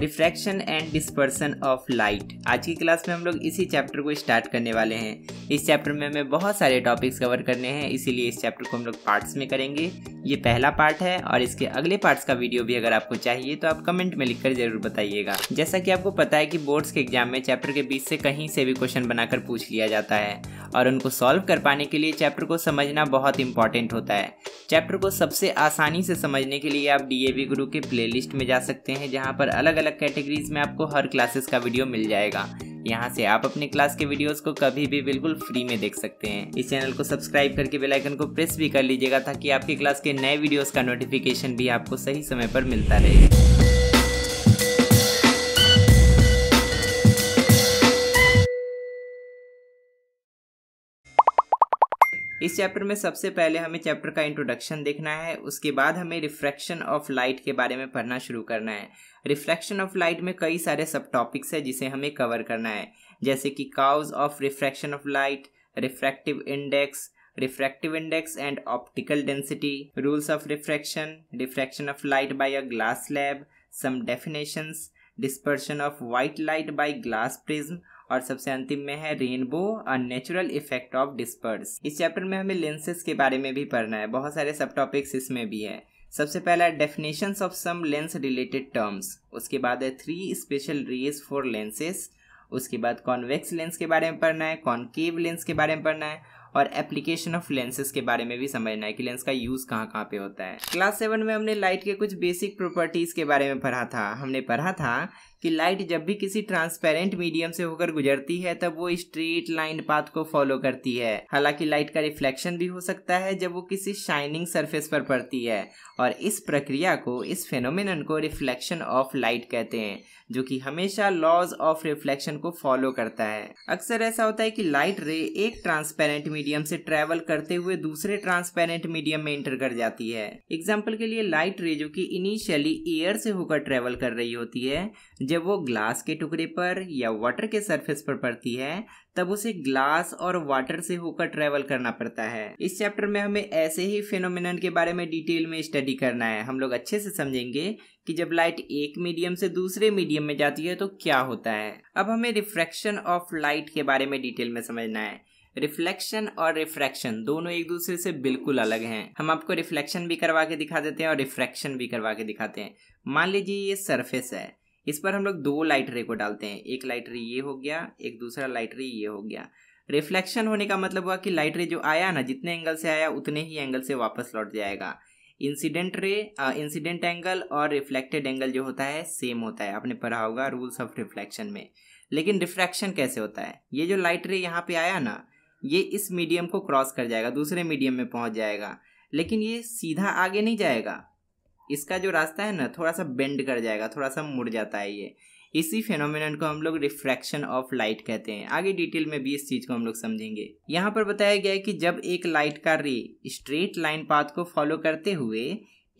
Refraction and dispersion of light आज की class में हम लोग इसी चैप्टर को स्टार्ट करने वाले हैं इस चैप्टर में हमें बहुत सारे टॉपिक्स कवर करने हैं इसीलिए इस चैप्टर को हम लोग पार्ट्स में करेंगे ये पहला पार्ट है और इसके अगले पार्ट्स का वीडियो भी अगर आपको चाहिए तो आप कमेंट में लिखकर जरूर बताइएगा जैसा कि आपको पता है कि बोर्ड्स के एग्जाम में चैप्टर के बीच से कहीं से भी क्वेश्चन बनाकर पूछ लिया जाता है और उनको सॉल्व कर पाने के लिए चैप्टर को समझना बहुत इंपॉर्टेंट होता है चैप्टर को सबसे आसानी से समझने के लिए आप डी ए वी गुरु के प्ले में जा सकते हैं जहाँ पर अलग अलग कैटेगरीज में आपको हर क्लासेस का वीडियो मिल जाएगा यहाँ से आप अपने क्लास के वीडियोस को कभी भी बिल्कुल फ्री में देख सकते हैं इस चैनल को सब्सक्राइब करके बेलाइकन को प्रेस भी कर लीजिएगा ताकि आपके क्लास के नए वीडियोज का नोटिफिकेशन भी आपको सही समय पर मिलता रहे इस चैप्टर में सबसे पहले हमें चैप्टर का इंट्रोडक्शन देखना है उसके बाद हमें रिफ्रैक्शन ऑफ लाइट के बारे में पढ़ना शुरू करना है रिफ्रैक्शन ऑफ लाइट में कई सारे सब टॉपिक्स है जिसे हमें कवर करना है जैसे कि cause of refraction of light refractive index refractive index and optical density rules of refraction refraction of light by a glass slab some definitions dispersion of white light by glass prism और सबसे अंतिम में है rainbow और natural effect of disperse इस chapter में हमें lenses के बारे में भी पढ़ना है बहुत सारे सब टॉपिक्स इसमें भी है सबसे पहला definition of some lens related terms उसके बाद है three special rays for lenses उसके बाद कॉन्वेक्स लेंस के बारे में पढ़ना है कॉन्केव लेंस के बारे में पढ़ना है और एप्लीकेशन ऑफ लेंसेज के बारे में भी समझना है कि लेंस का यूज़ कहाँ कहाँ पे होता है क्लास सेवन में हमने लाइट के कुछ बेसिक प्रॉपर्टीज़ के बारे में पढ़ा था हमने पढ़ा था कि लाइट जब भी किसी ट्रांसपेरेंट मीडियम से होकर गुजरती है तब वो स्ट्रेट लाइन पाथ को फॉलो करती है हालांकि लाइट का रिफ्लेक्शन भी हो सकता है जब वो किसी शाइनिंग सरफेस पर पड़ती है और इस प्रक्रिया को इस फेनोमिन को रिफ्लेक्शन ऑफ लाइट कहते हैं जो कि हमेशा लॉज ऑफ रिफ्लेक्शन को फॉलो करता है अक्सर ऐसा होता है कि लाइट रे एक ट्रांसपेरेंट मीडियम से ट्रेवल करते हुए दूसरे ट्रांसपेरेंट मीडियम में इंटर कर जाती है एग्जाम्पल के लिए लाइट रे जो कि इनिशियली एयर से होकर ट्रेवल कर रही होती है जब वो ग्लास के टुकड़े पर या वाटर के सरफेस पर पड़ती है तब उसे ग्लास और वाटर से होकर ट्रेवल करना पड़ता है इस चैप्टर में हमें ऐसे ही फिनोमिन के बारे में डिटेल में स्टडी करना है हम लोग अच्छे से समझेंगे कि जब लाइट एक मीडियम से दूसरे मीडियम में जाती है तो क्या होता है अब हमें रिफ्रैक्शन ऑफ लाइट के बारे में डिटेल में समझना है रिफ्लेक्शन और रिफ्रैक्शन दोनों एक दूसरे से बिल्कुल अलग हैं हम आपको रिफ्लेक्शन भी करवा के दिखा देते हैं और रिफ्रैक्शन भी करवा के दिखाते हैं मान लीजिए ये सरफेस है इस पर हम लोग दो लाइट रे को डालते हैं एक लाइट रे ये हो गया एक दूसरा लाइट रे ये हो गया रिफ्लेक्शन होने का मतलब हुआ कि लाइट रे जो आया ना जितने एंगल से आया उतने ही एंगल से वापस लौट जाएगा इंसिडेंट रे इंसिडेंट एंगल और रिफ्लेक्टेड एंगल जो होता है सेम होता है आपने पढ़ा होगा रूल्स ऑफ रिफ्लेक्शन में लेकिन रिफ्रैक्शन कैसे होता है ये जो लाइट रे यहाँ पे आया ना ये इस मीडियम को क्रॉस कर जाएगा दूसरे मीडियम में पहुँच जाएगा लेकिन ये सीधा आगे नहीं जाएगा इसका जो रास्ता है ना थोड़ा सा बेंड कर जाएगा थोड़ा सा मुड़ जाता है ये इसी फेनोमिन को हम लोग रिफ्रैक्शन ऑफ लाइट कहते हैं आगे डिटेल में भी इस चीज़ को हम लोग समझेंगे यहाँ पर बताया गया है कि जब एक लाइट का रे स्ट्रेट लाइन पाथ को फॉलो करते हुए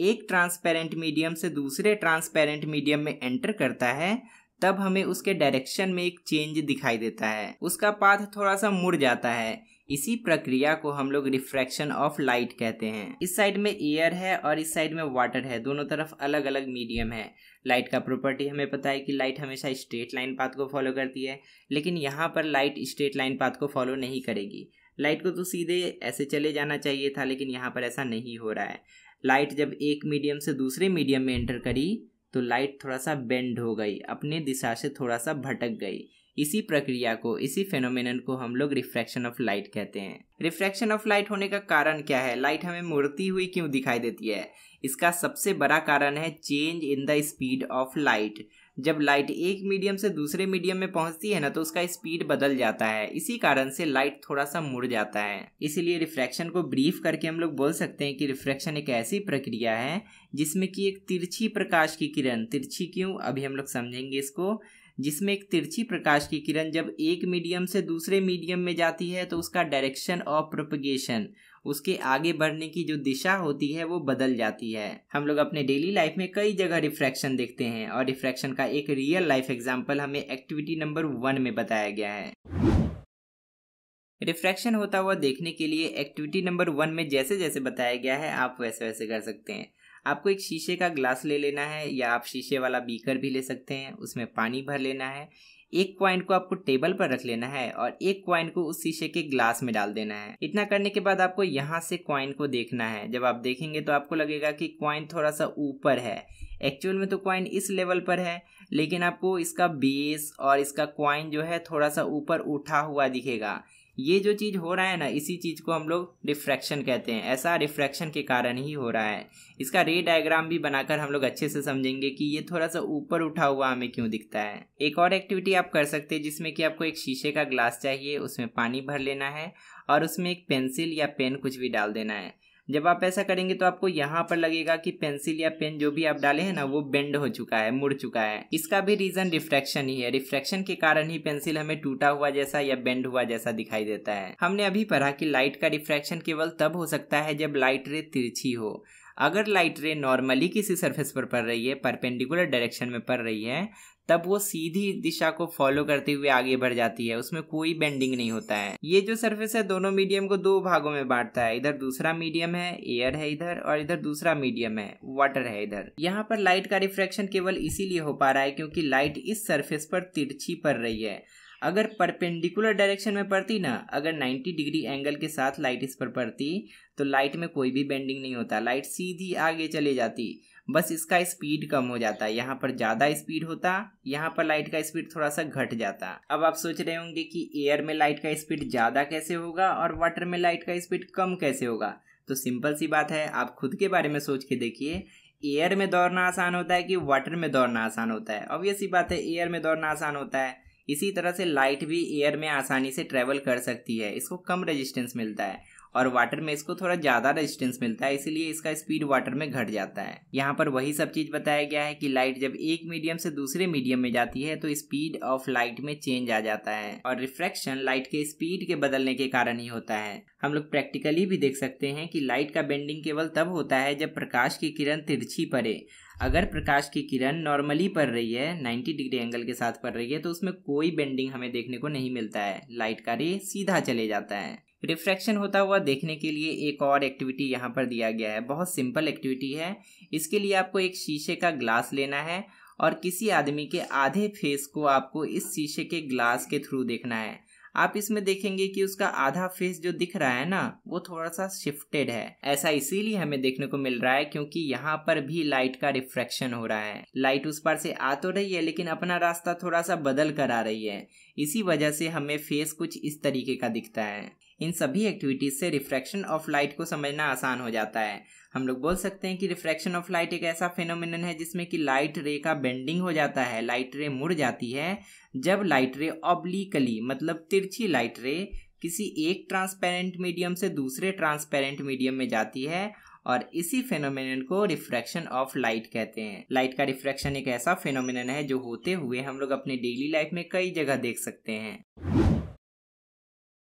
एक ट्रांसपेरेंट मीडियम से दूसरे ट्रांसपेरेंट मीडियम में एंटर करता है तब हमें उसके डायरेक्शन में एक चेंज दिखाई देता है उसका पाथ थोड़ा सा मुड़ जाता है इसी प्रक्रिया को हम लोग रिफ्रैक्शन ऑफ लाइट कहते हैं इस साइड में एयर है और इस साइड में वाटर है दोनों तरफ अलग अलग मीडियम है लाइट का प्रॉपर्टी हमें पता है कि लाइट हमेशा स्ट्रेट लाइन पाथ को फॉलो करती है लेकिन यहाँ पर लाइट स्ट्रेट लाइन पाथ को फॉलो नहीं करेगी लाइट को तो सीधे ऐसे चले जाना चाहिए था लेकिन यहाँ पर ऐसा नहीं हो रहा है लाइट जब एक मीडियम से दूसरे मीडियम में एंटर करी तो लाइट थोड़ा सा बेंड हो गई अपने दिशा से थोड़ा सा भटक गई इसी प्रक्रिया को इसी फेनोमेनन को हम लोग रिफ्रैक्शन ऑफ लाइट कहते हैं रिफ्रैक्शन ऑफ लाइट होने का कारण क्या है लाइट हमें मुड़ती हुई क्यों दिखाई देती है इसका सबसे बड़ा कारण है change in the speed of light जब लाइट एक मीडियम से दूसरे मीडियम में पहुंचती है ना तो उसका स्पीड बदल जाता है इसी कारण से लाइट थोड़ा सा मुड़ जाता है इसीलिए रिफ्रैक्शन को ब्रीफ करके हम लोग बोल सकते हैं कि रिफ्रैक्शन एक ऐसी प्रक्रिया है जिसमें कि एक तिरछी प्रकाश की किरण तिरछी क्यों अभी हम लोग समझेंगे इसको जिसमें एक तिरछी प्रकाश की किरण जब एक मीडियम से दूसरे मीडियम में जाती है तो उसका डायरेक्शन ऑफ प्रोपगेशन उसके आगे बढ़ने की जो दिशा होती है वो बदल जाती है हम लोग अपने डेली लाइफ में कई जगह रिफ्रैक्शन देखते हैं और रिफ्रैक्शन का एक रियल लाइफ एग्जाम्पल हमें एक्टिविटी नंबर वन में बताया गया है रिफ्रैक्शन होता हुआ देखने के लिए एक्टिविटी नंबर वन में जैसे जैसे बताया गया है आप वैसे वैसे कर सकते हैं आपको एक शीशे का ग्लास ले लेना है या आप शीशे वाला बीकर भी ले सकते हैं उसमें पानी भर लेना है एक क्वाइन को आपको टेबल पर रख लेना है और एक क्वाइन को उस शीशे के ग्लास में डाल देना है इतना करने के बाद आपको यहाँ से क्वाइन को देखना है जब आप देखेंगे तो आपको लगेगा कि क्वाइन थोड़ा सा ऊपर है एक्चुअल में तो क्वाइन इस लेवल पर है लेकिन आपको इसका बेस और इसका क्वाइन जो है थोड़ा सा ऊपर उठा हुआ दिखेगा ये जो चीज़ हो रहा है ना इसी चीज़ को हम लोग रिफ्रैक्शन कहते हैं ऐसा रिफ्रैक्शन के कारण ही हो रहा है इसका रे डायग्राम भी बनाकर हम लोग अच्छे से समझेंगे कि ये थोड़ा सा ऊपर उठा हुआ हमें क्यों दिखता है एक और एक्टिविटी आप कर सकते हैं जिसमें कि आपको एक शीशे का ग्लास चाहिए उसमें पानी भर लेना है और उसमें एक पेंसिल या पेन कुछ भी डाल देना है जब आप ऐसा करेंगे तो आपको यहाँ पर लगेगा कि पेंसिल या पेन जो भी आप डाले हैं ना वो बेंड हो चुका है मुड़ चुका है इसका भी रीजन रिफ्रैक्शन ही है रिफ्रैक्शन के कारण ही पेंसिल हमें टूटा हुआ जैसा या बेंड हुआ जैसा दिखाई देता है हमने अभी पढ़ा कि लाइट का रिफ्रैक्शन केवल तब हो सकता है जब लाइट रे तिरछी हो अगर लाइट रे नॉर्मली किसी सरफेस पर पड़ रही है परपेंडिकुलर डायरेक्शन में पड़ रही है तब वो सीधी दिशा को फॉलो करते हुए आगे बढ़ जाती है उसमें कोई बेंडिंग नहीं होता है ये जो सरफेस है दोनों मीडियम को दो भागों में बांटता है इधर दूसरा मीडियम है एयर है इधर और इधर दूसरा मीडियम है वाटर है इधर यहाँ पर लाइट का रिफ्रैक्शन केवल इसीलिए हो पा रहा है क्योंकि लाइट इस सरफेस पर तिरछी पड़ रही है अगर परपेंडिकुलर डायरेक्शन में पड़ती ना अगर 90 डिग्री एंगल के साथ लाइट इस पर पड़ती तो लाइट में कोई भी बेंडिंग नहीं होता लाइट सीधी आगे चली जाती बस इसका स्पीड कम हो जाता है यहाँ पर ज़्यादा स्पीड होता यहाँ पर लाइट का स्पीड थोड़ा सा घट जाता अब आप सोच रहे होंगे कि एयर में लाइट का स्पीड ज़्यादा कैसे होगा और वाटर में लाइट का स्पीड कम कैसे होगा तो सिंपल सी बात है आप खुद के बारे में सोच के देखिए एयर में दौड़ना आसान होता है कि वाटर में दौड़ना आसान होता है ऑब्वियस सी बात है एयर में दौड़ना आसान होता है इसी तरह से लाइट भी एयर में आसानी से ट्रेवल कर सकती है इसको कम रेजिस्टेंस मिलता है और वाटर में इसको थोड़ा ज़्यादा रेजिस्टेंस मिलता है इसीलिए इसका स्पीड वाटर में घट जाता है यहाँ पर वही सब चीज़ बताया गया है कि लाइट जब एक मीडियम से दूसरे मीडियम में जाती है तो स्पीड ऑफ लाइट में चेंज आ जाता है और रिफ्रैक्शन लाइट के स्पीड के बदलने के कारण ही होता है हम लोग प्रैक्टिकली भी देख सकते हैं कि लाइट का बेंडिंग केवल तब होता है जब प्रकाश की किरण तिरछी पड़े अगर प्रकाश की किरण नॉर्मली पड़ रही है 90 डिग्री एंगल के साथ पड़ रही है तो उसमें कोई बेंडिंग हमें देखने को नहीं मिलता है लाइट का रे सीधा चले जाता है रिफ्रैक्शन होता हुआ देखने के लिए एक और एक्टिविटी यहाँ पर दिया गया है बहुत सिंपल एक्टिविटी है इसके लिए आपको एक शीशे का ग्लास लेना है और किसी आदमी के आधे फेस को आपको इस शीशे के ग्लास के थ्रू देखना है आप इसमें देखेंगे कि उसका आधा फेस जो दिख रहा है ना वो थोड़ा सा शिफ्टेड है ऐसा इसीलिए हमें देखने को मिल रहा है क्योंकि यहाँ पर भी लाइट का रिफ्रैक्शन हो रहा है लाइट उस पर से आ तो रही है लेकिन अपना रास्ता थोड़ा सा बदल कर आ रही है इसी वजह से हमें फेस कुछ इस तरीके का दिखता है इन सभी एक्टिविटीज़ से रिफ्रैक्शन ऑफ लाइट को समझना आसान हो जाता है हम लोग बोल सकते हैं कि रिफ्रैक्शन ऑफ लाइट एक ऐसा फेनोमिन है जिसमें कि लाइट रे का बेंडिंग हो जाता है लाइट रे मुड़ जाती है जब लाइट रे ऑब्लिकली मतलब तिरछी लाइट रे किसी एक ट्रांसपेरेंट मीडियम से दूसरे ट्रांसपेरेंट मीडियम में जाती है और इसी फेनोमिन को रिफ्रैक्शन ऑफ लाइट कहते हैं लाइट का रिफ्रैक्शन एक ऐसा फेनोमिन है जो होते हुए हम लोग अपने डेली लाइफ में कई जगह देख सकते हैं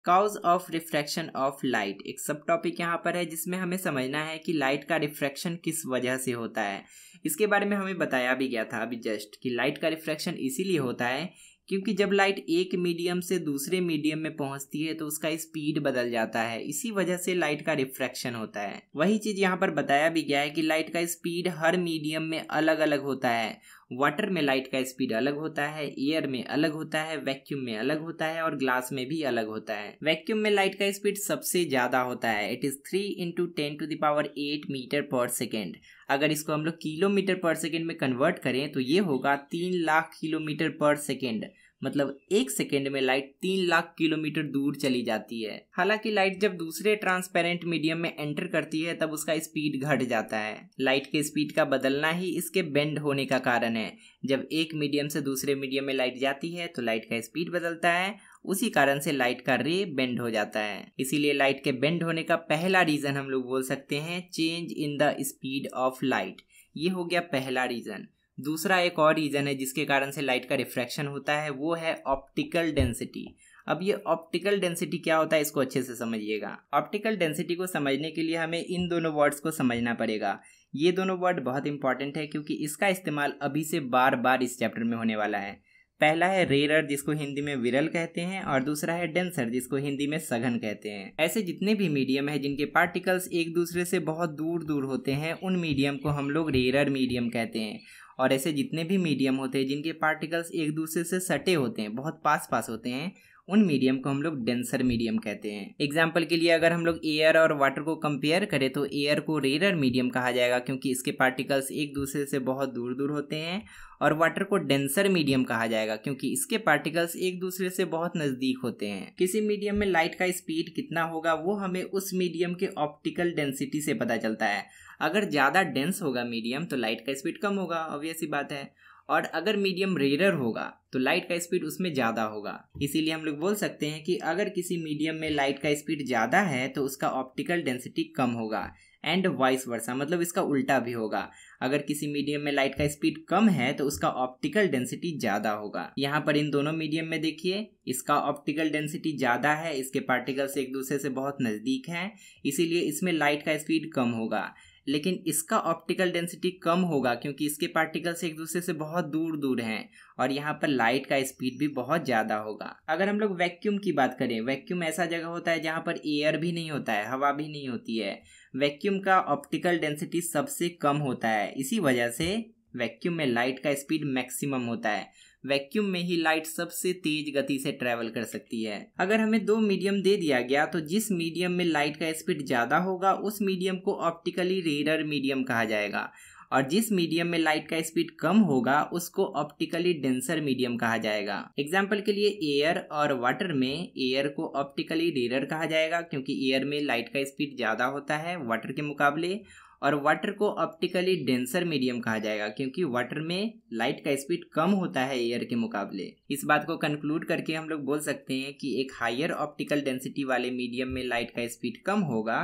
cause of refraction of light एक सब टॉपिक यहाँ पर है जिसमें हमें समझना है कि लाइट का रिफ्रैक्शन किस वजह से होता है इसके बारे में हमें बताया भी गया था अभी जस्ट कि लाइट का रिफ्रैक्शन इसीलिए होता है क्योंकि जब लाइट एक मीडियम से दूसरे मीडियम में पहुंचती है तो उसका स्पीड बदल जाता है इसी वजह से लाइट का रिफ्रैक्शन होता है वही चीज़ यहाँ पर बताया भी गया है कि लाइट का स्पीड हर मीडियम में अलग अलग होता है वाटर में लाइट का स्पीड अलग होता है एयर में अलग होता है वैक्यूम में अलग होता है और ग्लास में भी अलग होता है वैक्यूम में लाइट का स्पीड सबसे ज्यादा होता है it is three into ten to the power eight metre per second अगर इसको हम लोग किलोमीटर पर सेकेंड में कन्वर्ट करें तो ये होगा तीन लाख किलोमीटर पर सेकेंड मतलब एक सेकेंड में लाइट तीन लाख किलोमीटर दूर चली जाती है हालांकि लाइट जब दूसरे ट्रांसपेरेंट मीडियम में एंटर करती है तब उसका स्पीड घट जाता है लाइट के स्पीड का बदलना ही इसके बेंड होने का कारण है जब एक मीडियम से दूसरे मीडियम में लाइट जाती है तो लाइट का स्पीड बदलता है उसी कारण से लाइट का रे बेंड हो जाता है इसीलिए लाइट के बेंड होने का पहला रीजन हम लोग बोल सकते हैं change in the speed of light ये हो गया पहला रीजन दूसरा एक और रीज़न है जिसके कारण से लाइट का रिफ्रैक्शन होता है वो है ऑप्टिकल डेंसिटी अब ये ऑप्टिकल डेंसिटी क्या होता है इसको अच्छे से समझिएगा ऑप्टिकल डेंसिटी को समझने के लिए हमें इन दोनों वर्ड्स को समझना पड़ेगा ये दोनों वर्ड बहुत इंपॉर्टेंट है क्योंकि इसका इस्तेमाल अभी से बार बार इस चैप्टर में होने वाला है पहला है रेरर जिसको हिंदी में विरल कहते हैं और दूसरा है डेंसर जिसको हिंदी में सघन कहते हैं ऐसे जितने भी मीडियम है जिनके पार्टिकल्स एक दूसरे से बहुत दूर दूर होते हैं उन मीडियम को हम लोग रेरर मीडियम कहते हैं और ऐसे जितने भी मीडियम होते हैं जिनके पार्टिकल्स एक दूसरे से सटे होते हैं बहुत पास पास होते हैं उन मीडियम को हम लोग डेंसर मीडियम कहते हैं एग्जाम्पल के लिए अगर हम लोग एयर और वाटर को कंपेयर करें तो एयर को रेयर मीडियम कहा जाएगा क्योंकि इसके पार्टिकल्स एक दूसरे से बहुत दूर दूर होते हैं और वाटर को डेंसर मीडियम कहा जाएगा क्योंकि इसके पार्टिकल्स एक दूसरे से बहुत नज़दीक होते हैं किसी मीडियम में लाइट का स्पीड कितना होगा वो हमें उस मीडियम के ऑप्टिकल डेंसिटी से पता चलता है अगर ज़्यादा डेंस होगा मीडियम तो लाइट का स्पीड कम होगा ऑब्वियस ही बात है और अगर मीडियम रेयर होगा तो लाइट का स्पीड उसमें ज़्यादा होगा इसीलिए हम लोग बोल सकते हैं कि अगर किसी मीडियम में लाइट का स्पीड ज़्यादा है तो उसका ऑप्टिकल डेंसिटी कम होगा एंड वाइस वर्सा मतलब इसका उल्टा भी होगा अगर किसी मीडियम में लाइट का स्पीड कम है तो उसका ऑप्टिकल डेंसिटी ज़्यादा होगा यहाँ पर इन दोनों मीडियम में देखिए इसका ऑप्टिकल डेंसिटी ज़्यादा है इसके पार्टिकल्स एक दूसरे से बहुत नज़दीक हैं इसीलिए इसमें लाइट का स्पीड कम होगा लेकिन इसका ऑप्टिकल डेंसिटी कम होगा क्योंकि इसके पार्टिकल्स एक दूसरे से बहुत दूर दूर हैं और यहाँ पर लाइट का स्पीड भी बहुत ज़्यादा होगा अगर हम लोग वैक्यूम की बात करें वैक्यूम ऐसा जगह होता है जहाँ पर एयर भी नहीं होता है हवा भी नहीं होती है वैक्यूम का ऑप्टिकल डेंसिटी सबसे कम होता है इसी वजह से वैक्यूम में लाइट का स्पीड मैक्सिमम होता है वैक्यूम में ही लाइट सबसे तेज गति से ट्रेवल कर सकती है अगर हमें दो मीडियम दे दिया गया तो जिस मीडियम में लाइट का स्पीड ज़्यादा होगा उस मीडियम को ऑप्टिकली रेरर मीडियम कहा जाएगा और जिस मीडियम में लाइट का स्पीड कम होगा उसको ऑप्टिकली डेंसर मीडियम कहा जाएगा एग्जाम्पल के लिए एयर और वाटर में एयर को ऑप्टिकली रेरर कहा जाएगा क्योंकि एयर में लाइट का स्पीड ज़्यादा होता है वाटर के मुकाबले और वाटर को ऑप्टिकली डेंसर मीडियम कहा जाएगा क्योंकि वाटर में लाइट का स्पीड कम होता है एयर के मुकाबले इस बात को कंक्लूड करके हम लोग बोल सकते हैं कि एक हायर ऑप्टिकल डेंसिटी वाले मीडियम में लाइट का स्पीड कम होगा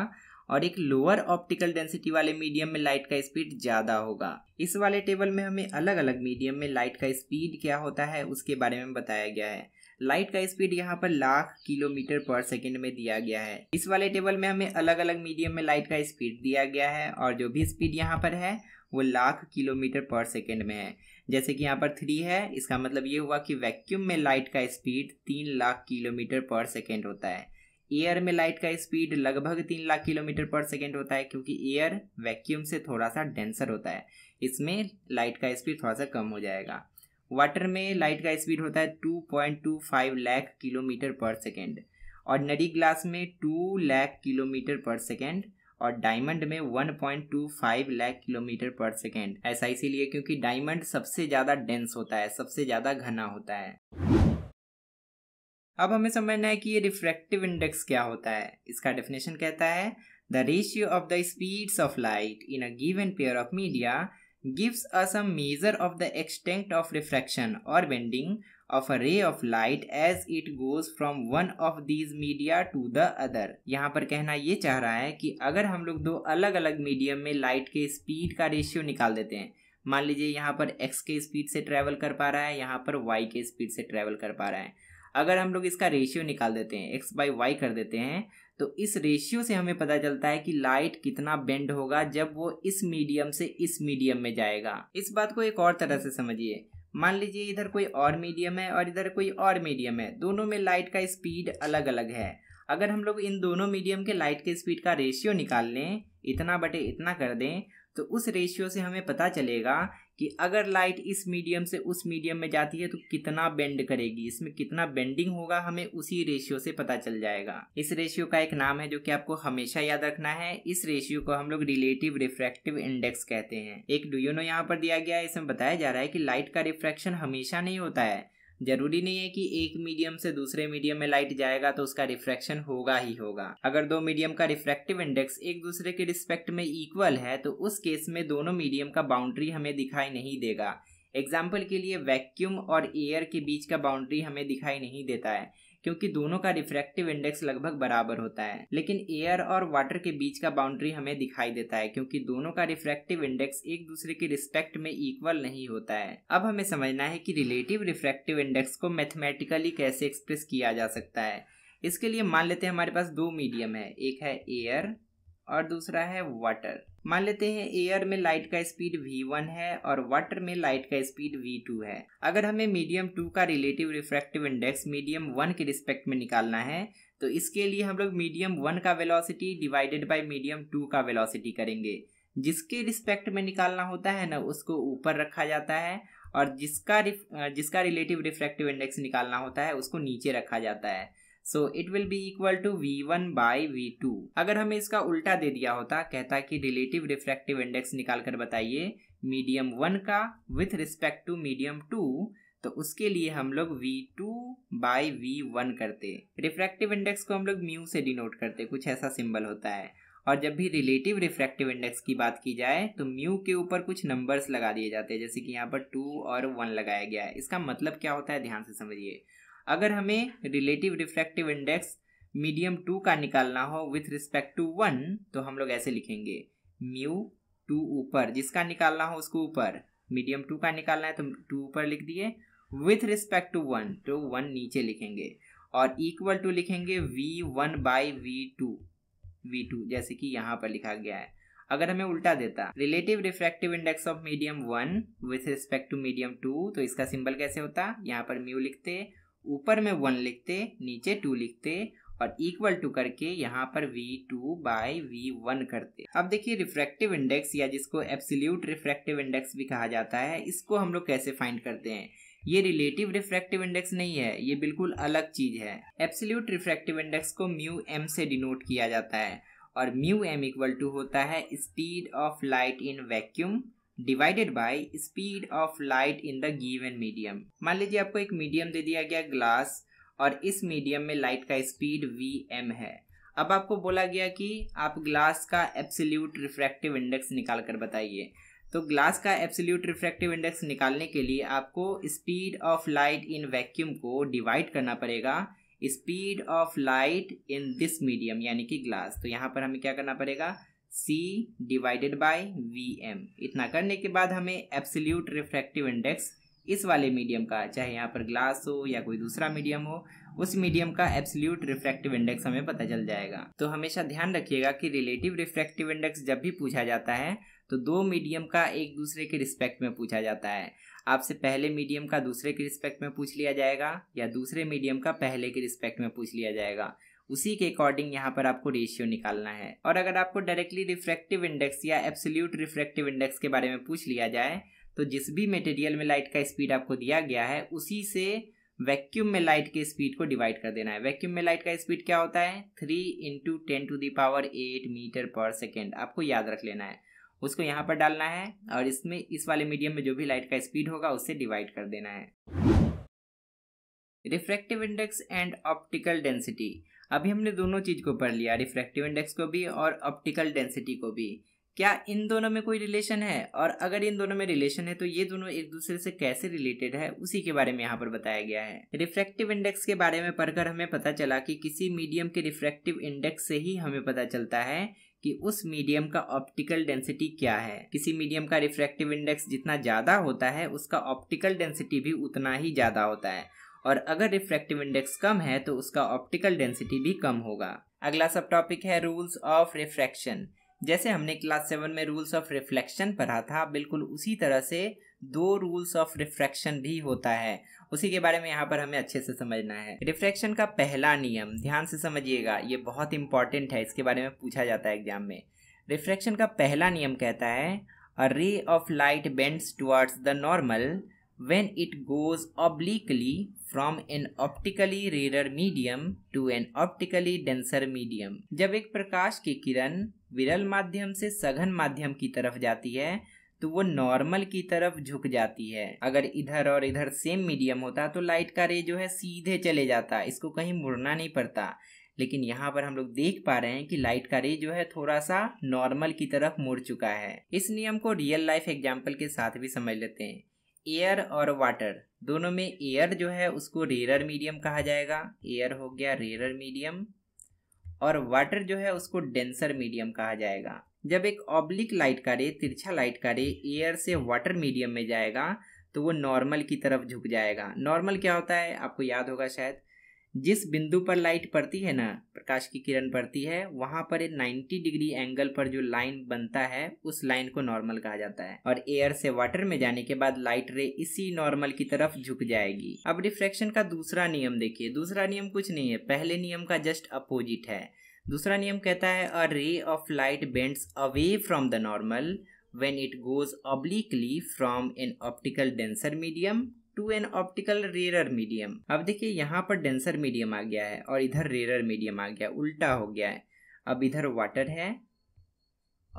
और एक लोअर ऑप्टिकल डेंसिटी वाले मीडियम में लाइट का स्पीड ज़्यादा होगा इस वाले टेबल में हमें अलग अलग मीडियम में लाइट का स्पीड क्या होता है उसके बारे में बताया गया है लाइट का स्पीड यहाँ पर लाख किलोमीटर पर सेकेंड में दिया गया है इस वाले टेबल में हमें अलग अलग मीडियम में लाइट का स्पीड दिया गया है और जो भी स्पीड यहाँ पर है वो लाख किलोमीटर पर सेकेंड में है जैसे कि यहाँ पर थ्री है इसका मतलब ये हुआ कि वैक्यूम में लाइट का स्पीड तीन लाख किलोमीटर पर सेकेंड होता है एयर में लाइट का स्पीड लगभग तीन लाख किलोमीटर पर सेकेंड होता है क्योंकि एयर वैक्यूम से थोड़ा सा डेंसर होता है इसमें लाइट का स्पीड थोड़ा सा कम हो जाएगा वाटर में लाइट का स्पीड होता है 2.25 lakh kilometre per second ordinary glass में 2 लाख किलोमीटर पर सेकेंड और डायमंड में 1.25 लाख किलोमीटर पर सेकेंड ऐसा इसीलिए क्योंकि डायमंड सबसे ज़्यादा डेंस होता है सबसे ज़्यादा घना होता है अब हमें समझना है कि ये रिफ्रैक्टिव इंडेक्स क्या होता है इसका डेफिनेशन कहता है the ratio of the speeds of light in a given pair of media gives us a measure of the extent of refraction or bending of a ray of light as it goes from one of these media to the other यहाँ पर कहना ये चाह रहा है कि अगर हम लोग दो अलग अलग मीडियम में लाइट के स्पीड का रेशियो निकाल देते हैं मान लीजिए यहाँ पर x के स्पीड से ट्रैवल कर पा रहा है यहाँ पर y के स्पीड से ट्रैवल कर पा रहा है अगर हम लोग इसका रेशियो निकाल देते हैं x बाई वाई कर देते हैं तो इस रेशियो से हमें पता चलता है कि लाइट कितना बेंड होगा जब वो इस मीडियम से इस मीडियम में जाएगा इस बात को एक और तरह से समझिए मान लीजिए इधर कोई और मीडियम है और इधर कोई और मीडियम है दोनों में लाइट का स्पीड अलग अलग है अगर हम लोग इन दोनों मीडियम के लाइट के स्पीड का रेशियो निकाल लें इतना बटे इतना कर दें तो उस रेशियो से हमें पता चलेगा कि अगर लाइट इस मीडियम से उस मीडियम में जाती है तो कितना बेंड करेगी इसमें कितना बेंडिंग होगा हमें उसी रेशियो से पता चल जाएगा इस रेशियो का एक नाम है जो कि आपको हमेशा याद रखना है इस रेशियो को हम लोग रिलेटिव रिफ्रैक्टिव इंडेक्स कहते हैं एक डुयोनो यहाँ पर दिया गया है इसमें बताया जा रहा है कि लाइट का रिफ्रैक्शन हमेशा नहीं होता है जरूरी नहीं है कि एक मीडियम से दूसरे मीडियम में लाइट जाएगा तो उसका रिफ्रैक्शन होगा ही होगा अगर दो मीडियम का रिफ्रैक्टिव इंडेक्स एक दूसरे के रिस्पेक्ट में इक्वल है तो उस केस में दोनों मीडियम का बाउंड्री हमें दिखाई नहीं देगा एग्जाम्पल के लिए वैक्यूम और एयर के बीच का बाउंड्री हमें दिखाई नहीं देता है क्योंकि दोनों का रिफ्रैक्टिव इंडेक्स लगभग बराबर होता है लेकिन एयर और वाटर के बीच का बाउंड्री हमें दिखाई देता है क्योंकि दोनों का रिफ्रैक्टिव इंडेक्स एक दूसरे के रिस्पेक्ट में इक्वल नहीं होता है अब हमें समझना है कि रिलेटिव रिफ्रैक्टिव इंडेक्स को मैथमेटिकली कैसे एक्सप्रेस किया जा सकता है इसके लिए मान लेते हैं हमारे पास दो मीडियम है एक है एयर और दूसरा है वाटर मान लेते हैं एयर में लाइट का स्पीड v1 है और वाटर में लाइट का स्पीड v2 है अगर हमें मीडियम टू का relative refractive index medium one के रिस्पेक्ट में निकालना है तो इसके लिए हम लोग मीडियम वन का velocity divided by medium two का वेलोसिटी करेंगे जिसके रिस्पेक्ट में निकालना होता है ना उसको ऊपर रखा जाता है और जिसका जिसका रिलेटिव रिफ्रैक्टिव इंडेक्स निकालना होता है उसको नीचे रखा जाता है so it will be equal to V one by V two अगर हमें इसका उल्टा दे दिया होता कहता कि रिलेटिव रिफ्रैक्टिव इंडेक्स निकाल कर बताइए मीडियम वन का with respect to medium two तो उसके लिए हम लोग V two by V one करते रिफ्रैक्टिव इंडेक्स को हम लोग म्यू से डिनोट करते कुछ ऐसा सिंबल होता है और जब भी रिलेटिव रिफ्रैक्टिव इंडेक्स की बात की जाए तो म्यू के ऊपर कुछ नंबर्स लगा दिए जाते हैं जैसे कि यहाँ पर टू और वन लगाया गया है इसका मतलब क्या होता है ध्यान से समझिए अगर हमें relative refractive index medium two का निकालना हो विथ रिस्पेक्ट टू वन तो हम लोग ऐसे लिखेंगे म्यू टू ऊपर जिसका निकालना हो उसको ऊपर मीडियम टू का निकालना है तो टू ऊपर लिख दिए विथ रिस्पेक्ट टू वन तो वन नीचे लिखेंगे और इक्वल टू लिखेंगे V one by V two V two जैसे कि यहाँ पर लिखा गया है अगर हमें उल्टा देता relative refractive index of medium one with respect to medium two तो इसका सिंबल कैसे होता यहाँ पर म्यू लिखते ऊपर में वन लिखते नीचे टू लिखते और इक्वल टू करके यहाँ पर v2 टू बाई वी करते अब देखिए रिफ्रैक्टिव इंडेक्स या जिसको एब्सोल्यूट रिफ्रैक्टिव इंडेक्स भी कहा जाता है इसको हम लोग कैसे फाइंड करते हैं ये रिलेटिव रिफ्रैक्टिव इंडेक्स नहीं है ये बिल्कुल अलग चीज है एब्सोल्यूट रिफ्रैक्टिव इंडेक्स को म्यू एम से डिनोट किया जाता है और म्यू एम इक्वल टू होता है speed of light in vacuum divided by speed of light in the given medium मान लीजिए आपको एक मीडियम दे दिया गया ग्लास और इस मीडियम में लाइट का स्पीड वी एम है अब आपको बोला गया कि आप ग्लास का एब्सोल्यूट रिफ्रैक्टिव इंडेक्स निकाल कर बताइए तो ग्लास का एब्सोल्यूट रिफ्रैक्टिव इंडेक्स निकालने के लिए आपको speed of light in vacuum को डिवाइड करना पड़ेगा speed of light in this medium यानी कि ग्लास तो यहाँ पर हमें क्या करना पड़ेगा C divided by V M इतना करने के बाद हमें एब्सोल्यूट रिफ्रैक्टिव इंडेक्स इस वाले मीडियम का चाहे यहाँ पर ग्लास हो या कोई दूसरा मीडियम हो उस मीडियम का एब्सोल्यूट रिफ्रैक्टिव इंडेक्स हमें पता चल जाएगा तो हमेशा ध्यान रखिएगा कि रिलेटिव रिफ्रैक्टिव इंडेक्स जब भी पूछा जाता है तो दो मीडियम का एक दूसरे के रिस्पेक्ट में पूछा जाता है आपसे पहले मीडियम का दूसरे के रिस्पेक्ट में पूछ लिया जाएगा या दूसरे मीडियम का पहले के रिस्पेक्ट में पूछ लिया जाएगा उसी के अकॉर्डिंग यहाँ पर आपको रेशियो निकालना है और अगर आपको डायरेक्टली रिफ्रैक्टिव इंडेक्स या एब्सोल्यूट रिफ्रैक्टिव इंडेक्स के बारे में पूछ लिया जाए तो जिस भी मटेरियल में लाइट का स्पीड आपको दिया गया है उसी से वैक्यूम में लाइट के स्पीड को डिवाइड कर देना है वैक्यूम में लाइट का स्पीड क्या होता है three into ten to the power eight metre per second आपको याद रख लेना है उसको यहाँ पर डालना है और इसमें इस वाले मीडियम में जो भी लाइट का स्पीड होगा उससे डिवाइड कर देना है refractive index and optical density अभी हमने दोनों चीज़ को पढ़ लिया रिफ्रैक्टिव इंडेक्स को भी और ऑप्टिकल डेंसिटी को भी क्या इन दोनों में कोई रिलेशन है और अगर इन दोनों में रिलेशन है तो ये दोनों एक दूसरे से कैसे रिलेटेड है उसी के बारे में यहाँ पर बताया गया है रिफ्रैक्टिव इंडेक्स के बारे में पढ़कर हमें पता चला कि किसी मीडियम के रिफ्रैक्टिव इंडेक्स से ही हमें पता चलता है कि उस मीडियम का ऑप्टिकल डेंसिटी क्या है किसी मीडियम का रिफ्रैक्टिव इंडेक्स जितना ज़्यादा होता है उसका ऑप्टिकल डेंसिटी भी उतना ही ज़्यादा होता है और अगर रिफ्रैक्टिव इंडेक्स कम है तो उसका ऑप्टिकल डेंसिटी भी कम होगा अगला सब टॉपिक है रूल्स ऑफ रिफ्रैक्शन जैसे हमने क्लास सेवन में रूल्स ऑफ रिफ्लेक्शन पढ़ा था बिल्कुल उसी तरह से दो रूल्स ऑफ रिफ्रैक्शन भी होता है उसी के बारे में यहाँ पर हमें अच्छे से समझना है रिफ्रैक्शन का पहला नियम ध्यान से समझिएगा ये बहुत इंपॉर्टेंट है इसके बारे में पूछा जाता है एग्जाम में रिफ्रैक्शन का पहला नियम कहता है a ray of light bends towards the normal when it goes obliquely from an optically rarer medium to an optically denser medium. जब एक प्रकाश की किरण विरल माध्यम से सघन माध्यम की तरफ जाती है तो वो नॉर्मल की तरफ झुक जाती है अगर इधर और इधर सेम मीडियम होता तो लाइट का रे जो है सीधे चले जाता इसको कहीं मुड़ना नहीं पड़ता लेकिन यहाँ पर हम लोग देख पा रहे हैं कि लाइट का रे जो है थोड़ा सा नॉर्मल की तरफ मुड़ चुका है इस नियम को रियल लाइफ एग्जाम्पल के साथ भी समझ लेते हैं एयर और वाटर दोनों में एयर जो है उसको रेरर मीडियम कहा जाएगा एयर हो गया रेरर मीडियम और वाटर जो है उसको डेंसर मीडियम कहा जाएगा जब एक ऑब्लिक लाइट का रे तिरछा लाइट का रे एयर से वाटर मीडियम में जाएगा तो वो नॉर्मल की तरफ झुक जाएगा नॉर्मल क्या होता है आपको याद होगा शायद जिस बिंदु पर लाइट पड़ती है ना प्रकाश की किरण पड़ती है वहां पर 90 डिग्री एंगल पर जो लाइन बनता है उस लाइन को नॉर्मल कहा जाता है और एयर से वाटर में जाने के बाद लाइट रे इसी नॉर्मल की तरफ झुक जाएगी अब रिफ्रेक्शन का दूसरा नियम देखिए दूसरा नियम कुछ नहीं है पहले नियम का जस्ट अपोजिट है दूसरा नियम कहता है a ray of light bends away from the normal when it goes obliquely from an optical denser medium to an optical rarer medium अब देखिए यहाँ पर डेंसर मीडियम आ गया है और इधर रेरर मीडियम आ गया उल्टा हो गया है अब इधर वाटर है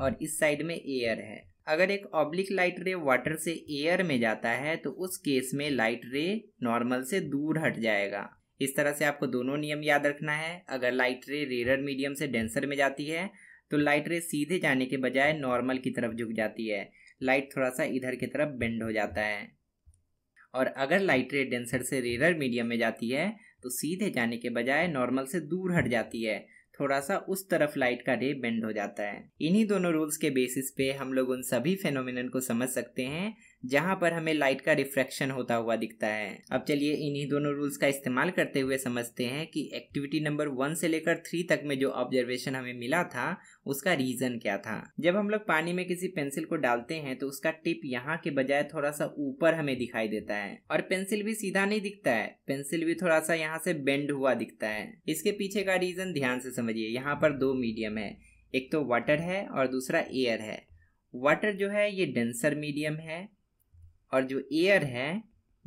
और इस साइड में एयर है अगर एक ऑब्लिक लाइट रे वाटर से एयर में जाता है तो उस केस में लाइट रे नॉर्मल से दूर हट जाएगा इस तरह से आपको दोनों नियम याद रखना है अगर लाइट रे रेरर मीडियम से डेंसर में जाती है तो लाइट रे सीधे जाने के बजाय नॉर्मल की तरफ झुक जाती है लाइट थोड़ा सा इधर की तरफ बेंड हो जाता है और अगर लाइट रे डेंसर से रेरर मीडियम में जाती है तो सीधे जाने के बजाय नॉर्मल से दूर हट जाती है थोड़ा सा उस तरफ लाइट का रे बेंड हो जाता है इन्हीं दोनों रूल्स के बेसिस पे हम लोग उन सभी फेनोमिनन को समझ सकते हैं जहाँ पर हमें लाइट का रिफ्रैक्शन होता हुआ दिखता है अब चलिए इन्हीं दोनों रूल्स का इस्तेमाल करते हुए समझते हैं कि एक्टिविटी नंबर वन से लेकर थ्री तक में जो ऑब्जर्वेशन हमें मिला था उसका रीजन क्या था जब हम लोग पानी में किसी पेंसिल को डालते हैं तो उसका टिप यहाँ के बजाय थोड़ा सा ऊपर हमें दिखाई देता है और पेंसिल भी सीधा नहीं दिखता है पेंसिल भी थोड़ा सा यहाँ से बेंड हुआ दिखता है इसके पीछे का रीजन ध्यान से समझिए यहाँ पर दो मीडियम है एक तो वाटर है और दूसरा एयर है वाटर जो है ये डेंसर मीडियम है और जो एयर है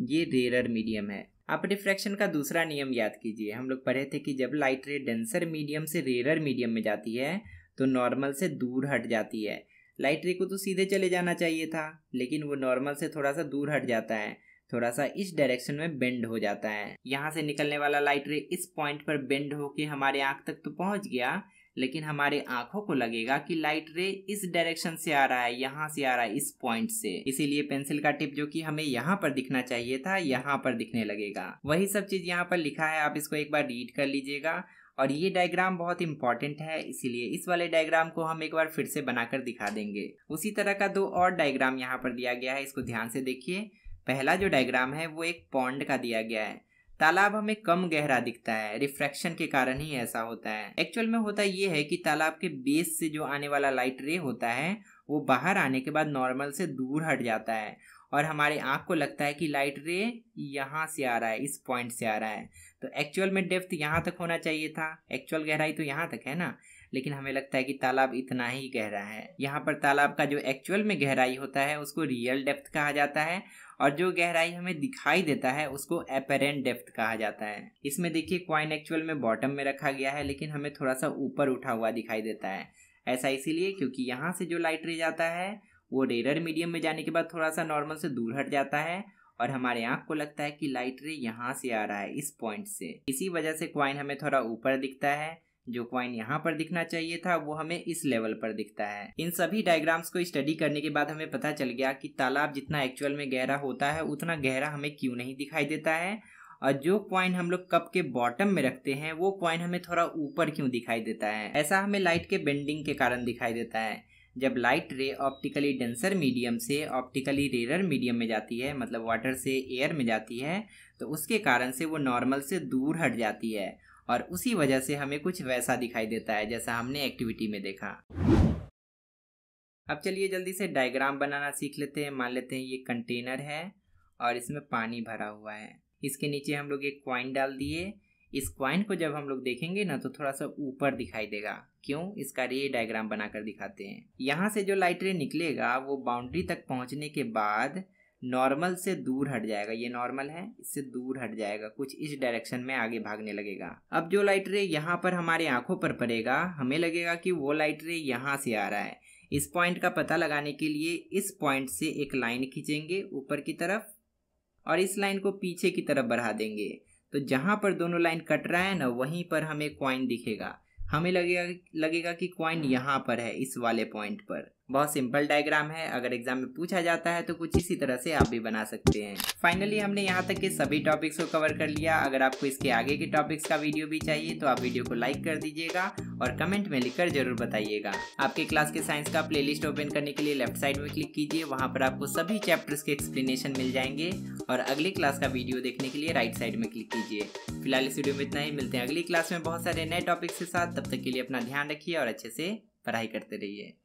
ये रेयर मीडियम है आप रिफ्रैक्शन का दूसरा नियम याद कीजिए हम लोग पढ़े थे कि जब लाइट रे डेंसर मीडियम से रेयर मीडियम में जाती है तो नॉर्मल से दूर हट जाती है लाइट रे को तो सीधे चले जाना चाहिए था लेकिन वो नॉर्मल से थोड़ा सा दूर हट जाता है थोड़ा सा इस डायरेक्शन में बेंड हो जाता है यहाँ से निकलने वाला लाइट रे इस पॉइंट पर बेंड होके हमारे आँख तक तो पहुँच गया लेकिन हमारे आंखों को लगेगा कि लाइट रे इस डायरेक्शन से आ रहा है यहाँ से आ रहा है इस पॉइंट से इसीलिए पेंसिल का टिप जो कि हमें यहाँ पर दिखना चाहिए था यहाँ पर दिखने लगेगा वही सब चीज यहाँ पर लिखा है आप इसको एक बार रीड कर लीजिएगा और ये डायग्राम बहुत इंपॉर्टेंट है इसीलिए इस वाले डायग्राम को हम एक बार फिर से बनाकर दिखा देंगे उसी तरह का दो और डायग्राम यहाँ पर दिया गया है इसको ध्यान से देखिए पहला जो डायग्राम है वो एक पॉन्ड का दिया गया है तालाब हमें कम गहरा दिखता है रिफ्रैक्शन के कारण ही ऐसा होता है एक्चुअल में होता ये है कि तालाब के बेस से जो आने वाला लाइट रे होता है वो बाहर आने के बाद नॉर्मल से दूर हट जाता है और हमारे आँख को लगता है कि लाइट रे यहाँ से आ रहा है इस पॉइंट से आ रहा है तो एक्चुअल में डेप्थ यहाँ तक होना चाहिए था एक्चुअल गहराई तो यहाँ तक है ना लेकिन हमें लगता है कि तालाब इतना ही गहरा है यहाँ पर तालाब का जो एक्चुअल में गहराई होता है उसको रियल डेप्थ कहा जाता है और जो गहराई हमें दिखाई देता है उसको एपेरेंट डेप्थ कहा जाता है इसमें देखिए क्वाइन एक्चुअल में बॉटम में रखा गया है लेकिन हमें थोड़ा सा ऊपर उठा हुआ दिखाई देता है ऐसा इसीलिए क्योंकि यहाँ से जो लाइट रे जाता है वो रेरर मीडियम में जाने के बाद थोड़ा सा नॉर्मल से दूर हट जाता है और हमारे आँख को लगता है कि लाइट रे यहाँ से आ रहा है इस पॉइंट से इसी वजह से क्वाइन हमें थोड़ा ऊपर दिखता है जो क्वाइन यहाँ पर दिखना चाहिए था वो हमें इस लेवल पर दिखता है इन सभी डायग्राम्स को स्टडी करने के बाद हमें पता चल गया कि तालाब जितना एक्चुअल में गहरा होता है उतना गहरा हमें क्यों नहीं दिखाई देता है और जो क्वाइन हम लोग कप के बॉटम में रखते हैं वो क्वाइन हमें थोड़ा ऊपर क्यों दिखाई देता है ऐसा हमें लाइट के बेंडिंग के कारण दिखाई देता है जब light ray optically denser medium से ऑप्टिकली रेरर मीडियम में जाती है मतलब वाटर से एयर में जाती है तो उसके कारण से वो नॉर्मल से दूर हट जाती है और उसी वजह से हमें कुछ वैसा दिखाई देता है जैसा हमने एक्टिविटी में देखा अब चलिए जल्दी से डायग्राम बनाना सीख लेते हैं मान लेते हैं ये कंटेनर है और इसमें पानी भरा हुआ है इसके नीचे हम लोग एक क्वाइन डाल दिए इस क्वाइन को जब हम लोग देखेंगे ना तो थोड़ा सा ऊपर दिखाई देगा क्यों इसका रे डायग्राम बनाकर दिखाते हैं यहाँ से जो लाइट रे निकलेगा वो बाउंड्री तक पहुँचने के बाद नॉर्मल से दूर हट जाएगा ये नॉर्मल है इससे दूर हट जाएगा कुछ इस डायरेक्शन में आगे भागने लगेगा अब जो लाइट रे यहाँ पर हमारे आंखों पर पड़ेगा हमें लगेगा कि वो लाइट रे यहाँ से आ रहा है इस पॉइंट का पता लगाने के लिए इस पॉइंट से एक लाइन खींचेंगे ऊपर की तरफ और इस लाइन को पीछे की तरफ बढ़ा देंगे तो जहाँ पर दोनों लाइन कट रहा है ना वहीं पर हमें क्वाइन दिखेगा हमें लगेगा लगेगा कि क्वाइन यहाँ पर है इस वाले पॉइंट पर बहुत सिंपल डायग्राम है अगर एग्जाम में पूछा जाता है तो कुछ इसी तरह से आप भी बना सकते हैं फाइनली हमने यहाँ तक के सभी टॉपिक्स को कवर कर लिया अगर आपको इसके आगे के टॉपिक्स का वीडियो भी चाहिए तो आप वीडियो को लाइक कर दीजिएगा और कमेंट में लिखकर जरूर बताइएगा आपके क्लास के साइंस का प्ले ओपन करने के लिए लेफ्ट साइड में क्लिक कीजिए वहाँ पर आपको सभी चैप्टर्स के एक्सप्लेनेशन मिल जाएंगे और अगले क्लास का वीडियो देखने के लिए राइट साइड में क्लिक कीजिए फिलहाल इस वीडियो में इतना ही मिलते हैं अगली क्लास में बहुत सारे नए टॉपिक्स के साथ तब तक के लिए अपना ध्यान रखिए और अच्छे से पढ़ाई करते रहिए